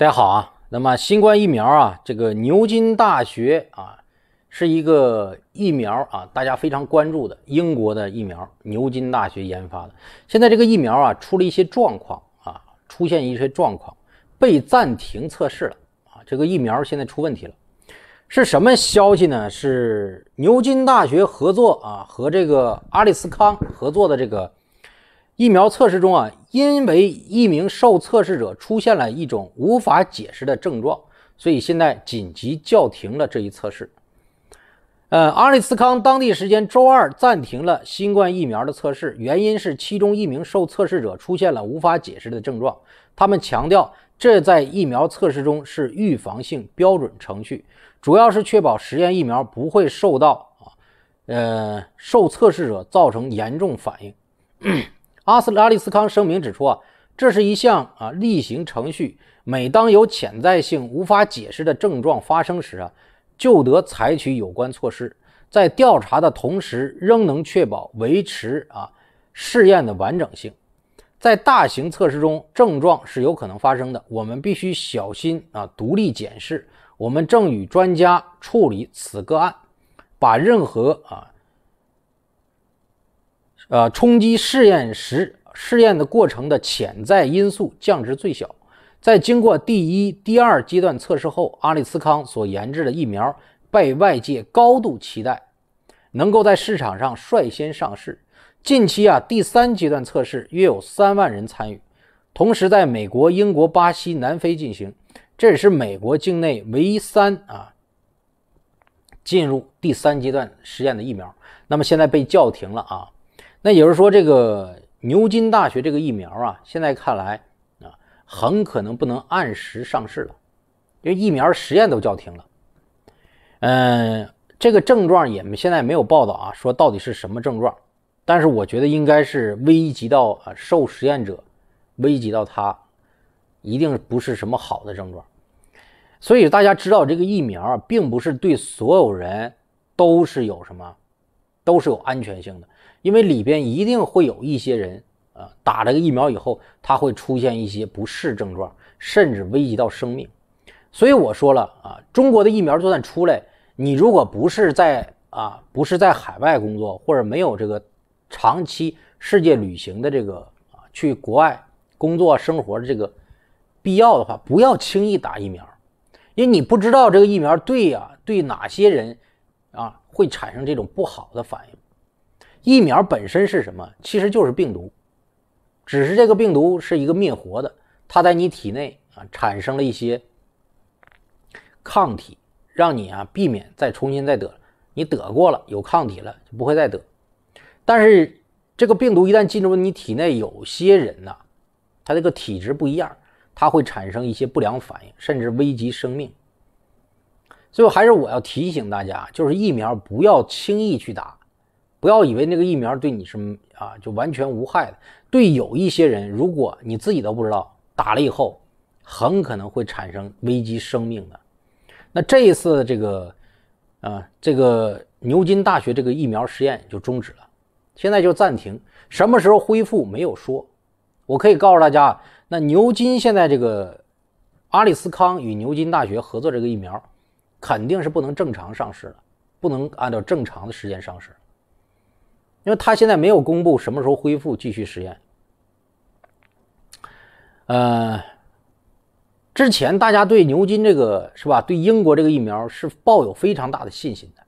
大家好啊，那么新冠疫苗啊，这个牛津大学啊是一个疫苗啊，大家非常关注的英国的疫苗，牛津大学研发的。现在这个疫苗啊出了一些状况啊，出现一些状况，被暂停测试了啊。这个疫苗现在出问题了，是什么消息呢？是牛津大学合作啊和这个阿利斯康合作的这个疫苗测试中啊。因为一名受测试者出现了一种无法解释的症状，所以现在紧急叫停了这一测试。呃，阿利斯康当地时间周二暂停了新冠疫苗的测试，原因是其中一名受测试者出现了无法解释的症状。他们强调，这在疫苗测试中是预防性标准程序，主要是确保实验疫苗不会受到啊，呃，受测试者造成严重反应。阿斯阿利斯康声明指出啊，这是一项啊例行程序。每当有潜在性无法解释的症状发生时啊，就得采取有关措施，在调查的同时仍能确保维持啊试验的完整性。在大型测试中，症状是有可能发生的，我们必须小心啊，独立检视。我们正与专家处理此个案，把任何啊。呃，冲击试验时试验的过程的潜在因素降至最小。在经过第一、第二阶段测试后，阿利斯康所研制的疫苗被外界高度期待，能够在市场上率先上市。近期啊，第三阶段测试约有三万人参与，同时在美国、英国、巴西、南非进行，这也是美国境内唯一三啊进入第三阶段实验的疫苗。那么现在被叫停了啊。那也就是说，这个牛津大学这个疫苗啊，现在看来啊，很可能不能按时上市了，因为疫苗实验都叫停了。嗯，这个症状也现在没有报道啊，说到底是什么症状？但是我觉得应该是危及到啊受实验者，危及到他，一定不是什么好的症状。所以大家知道，这个疫苗并不是对所有人都是有什么，都是有安全性的。因为里边一定会有一些人，啊，打这个疫苗以后，他会出现一些不适症状，甚至危及到生命。所以我说了啊，中国的疫苗就算出来，你如果不是在啊，不是在海外工作，或者没有这个长期世界旅行的这个啊，去国外工作生活的这个必要的话，不要轻易打疫苗，因为你不知道这个疫苗对呀，对哪些人啊会产生这种不好的反应。疫苗本身是什么？其实就是病毒，只是这个病毒是一个灭活的，它在你体内啊产生了一些抗体，让你啊避免再重新再得。你得过了，有抗体了就不会再得。但是这个病毒一旦进入你体内，有些人呢，他这个体质不一样，它会产生一些不良反应，甚至危及生命。所以还是我要提醒大家，就是疫苗不要轻易去打。不要以为那个疫苗对你是啊就完全无害的，对有一些人，如果你自己都不知道打了以后，很可能会产生危及生命的。那这一次这个啊这个牛津大学这个疫苗实验就终止了，现在就暂停，什么时候恢复没有说。我可以告诉大家，那牛津现在这个阿里斯康与牛津大学合作这个疫苗，肯定是不能正常上市了，不能按照正常的时间上市。因为他现在没有公布什么时候恢复继续实验。呃，之前大家对牛津这个是吧，对英国这个疫苗是抱有非常大的信心的，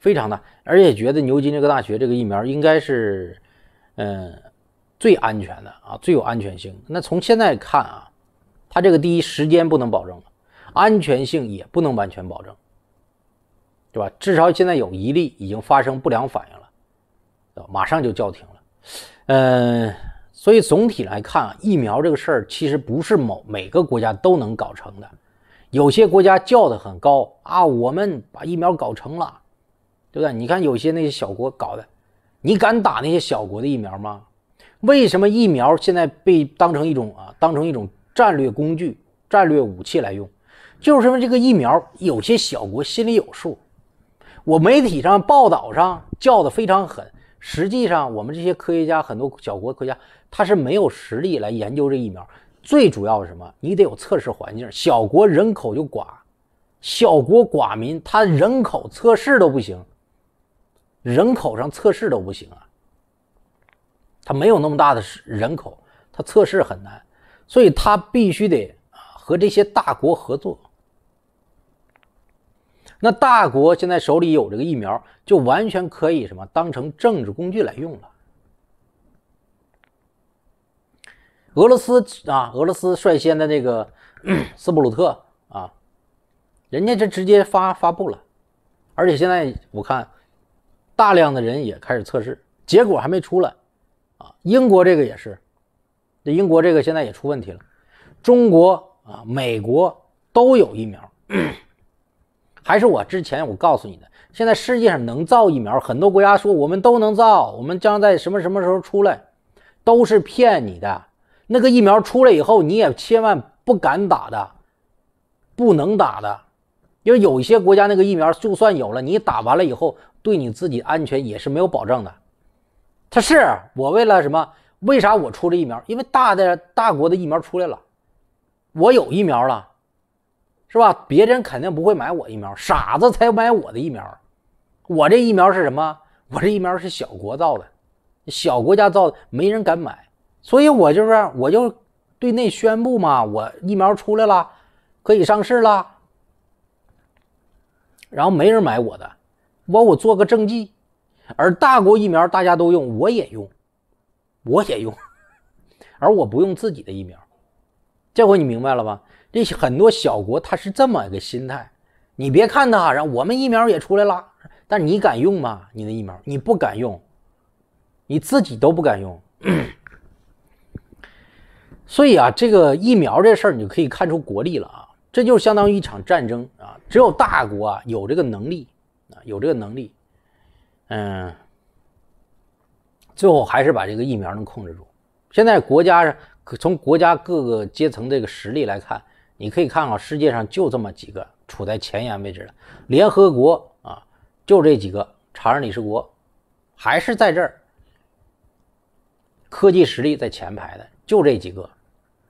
非常大，而且觉得牛津这个大学这个疫苗应该是，嗯，最安全的啊，最有安全性。那从现在看啊，它这个第一时间不能保证，安全性也不能完全保证，对吧？至少现在有一例已经发生不良反应了。马上就叫停了，嗯，所以总体来看啊，疫苗这个事儿其实不是某每个国家都能搞成的，有些国家叫的很高啊，我们把疫苗搞成了，对不对？你看有些那些小国搞的，你敢打那些小国的疫苗吗？为什么疫苗现在被当成一种啊，当成一种战略工具、战略武器来用？就是因为这个疫苗，有些小国心里有数，我媒体上报道上叫的非常狠。实际上，我们这些科学家，很多小国科学家，他是没有实力来研究这疫苗。最主要是什么？你得有测试环境。小国人口就寡，小国寡民，他人口测试都不行，人口上测试都不行啊。他没有那么大的人口，他测试很难，所以他必须得和这些大国合作。那大国现在手里有这个疫苗，就完全可以什么当成政治工具来用了。俄罗斯啊，俄罗斯率先的那个斯布鲁特啊，人家这直接发发布了，而且现在我看大量的人也开始测试，结果还没出来啊。英国这个也是，这英国这个现在也出问题了。中国啊，美国都有疫苗。还是我之前我告诉你的，现在世界上能造疫苗，很多国家说我们都能造，我们将在什么什么时候出来，都是骗你的。那个疫苗出来以后，你也千万不敢打的，不能打的，因为有一些国家那个疫苗就算有了，你打完了以后，对你自己安全也是没有保证的。他是我为了什么？为啥我出了疫苗？因为大的大国的疫苗出来了，我有疫苗了。是吧？别人肯定不会买我疫苗，傻子才买我的疫苗。我这疫苗是什么？我这疫苗是小国造的，小国家造的没人敢买，所以我就是我就对内宣布嘛，我疫苗出来了，可以上市了。然后没人买我的，我我做个政绩。而大国疫苗大家都用，我也用，我也用，而我不用自己的疫苗，这回你明白了吧？这很多小国，他是这么一个心态。你别看他，然后我们疫苗也出来了，但你敢用吗？你的疫苗，你不敢用，你自己都不敢用。所以啊，这个疫苗这事儿，你就可以看出国力了啊。这就相当于一场战争啊。只有大国啊，有这个能力啊，有这个能力，嗯，最后还是把这个疫苗能控制住。现在国家从国家各个阶层这个实力来看。你可以看啊，世界上就这么几个处在前沿位置的联合国啊，就这几个常任理事国，还是在这儿，科技实力在前排的就这几个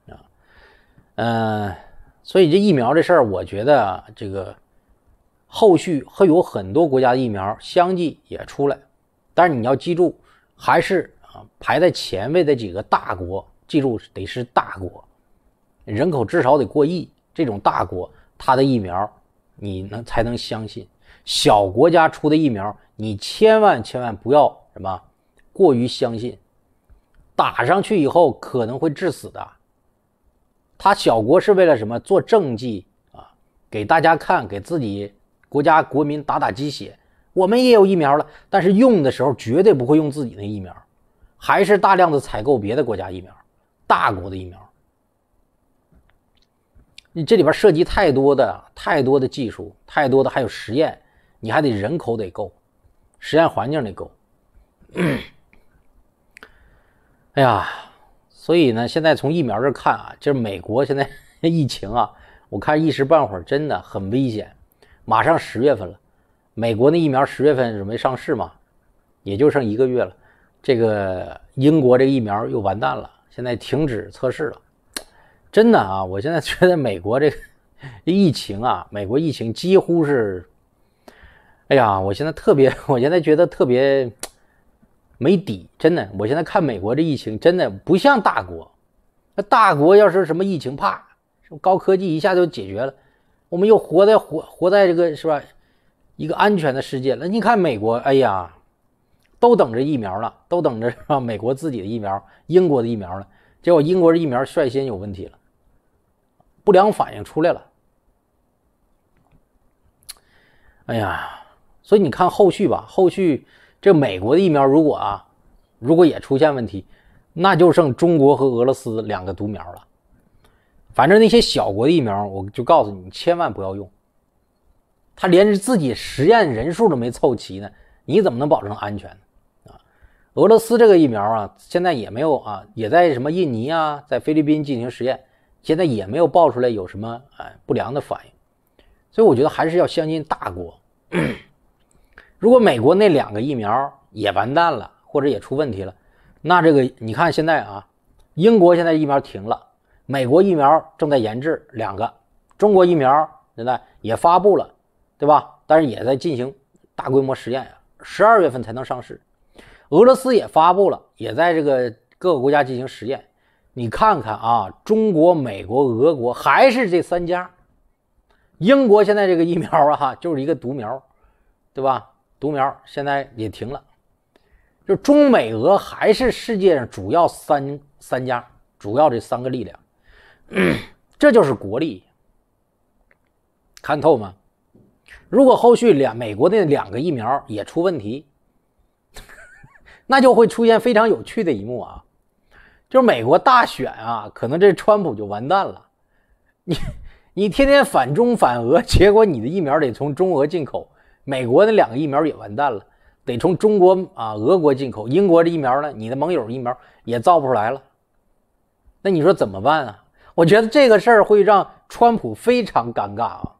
啊，嗯，所以这疫苗这事儿，我觉得啊、这个后续会有很多国家的疫苗相继也出来，但是你要记住，还是啊排在前位的几个大国，记住得是大国。人口至少得过亿，这种大国，它的疫苗你能才能相信。小国家出的疫苗，你千万千万不要什么过于相信，打上去以后可能会致死的。他小国是为了什么做政绩啊？给大家看，给自己国家国民打打鸡血。我们也有疫苗了，但是用的时候绝对不会用自己的疫苗，还是大量的采购别的国家疫苗，大国的疫苗。你这里边涉及太多的、太多的技术，太多的还有实验，你还得人口得够，实验环境得够。哎呀，所以呢，现在从疫苗这看啊，就是美国现在 疫情啊，我看一时半会儿真的很危险。马上十月份了，美国的疫苗十月份准备上市嘛，也就剩一个月了。这个英国这个疫苗又完蛋了，现在停止测试了。真的啊，我现在觉得美国这个 疫情啊，美国疫情几乎是，哎呀，我现在特别，我现在觉得特别 没底。真的，我现在看美国这疫情，真的不像大国。那大国要是什么疫情怕，高科技一下就解决了，我们又活在活活在这个是吧，一个安全的世界了。你看美国，哎呀，都等着疫苗了，都等着是吧？美国自己的疫苗，英国的疫苗了。结果英国的疫苗率先有问题了。不良反应出来了，哎呀，所以你看后续吧，后续这美国的疫苗如果啊，如果也出现问题，那就剩中国和俄罗斯两个独苗了。反正那些小国的疫苗，我就告诉你，千万不要用。他连自己实验人数都没凑齐呢，你怎么能保证安全呢？啊，俄罗斯这个疫苗啊，现在也没有啊，也在什么印尼啊，在菲律宾进行实验。现在也没有爆出来有什么啊不良的反应，所以我觉得还是要相信大国。如果美国那两个疫苗也完蛋了，或者也出问题了，那这个你看现在啊，英国现在疫苗停了，美国疫苗正在研制两个，中国疫苗现在也发布了，对吧？但是也在进行大规模实验啊，十二月份才能上市。俄罗斯也发布了，也在这个各个国家进行实验。你看看啊，中国、美国、俄国还是这三家。英国现在这个疫苗啊，就是一个独苗，对吧？独苗现在也停了，就中美俄还是世界上主要三三家主要这三个力量，这就是国力。看透吗？如果后续两美国的两个疫苗也出问题，那就会出现非常有趣的一幕啊。就是美国大选啊，可能这川普就完蛋了。你你天天反中反俄，结果你的疫苗得从中俄进口，美国那两个疫苗也完蛋了，得从中国啊、俄国进口。英国的疫苗呢，你的盟友疫苗也造不出来了。那你说怎么办啊？我觉得这个事儿会让川普非常尴尬啊。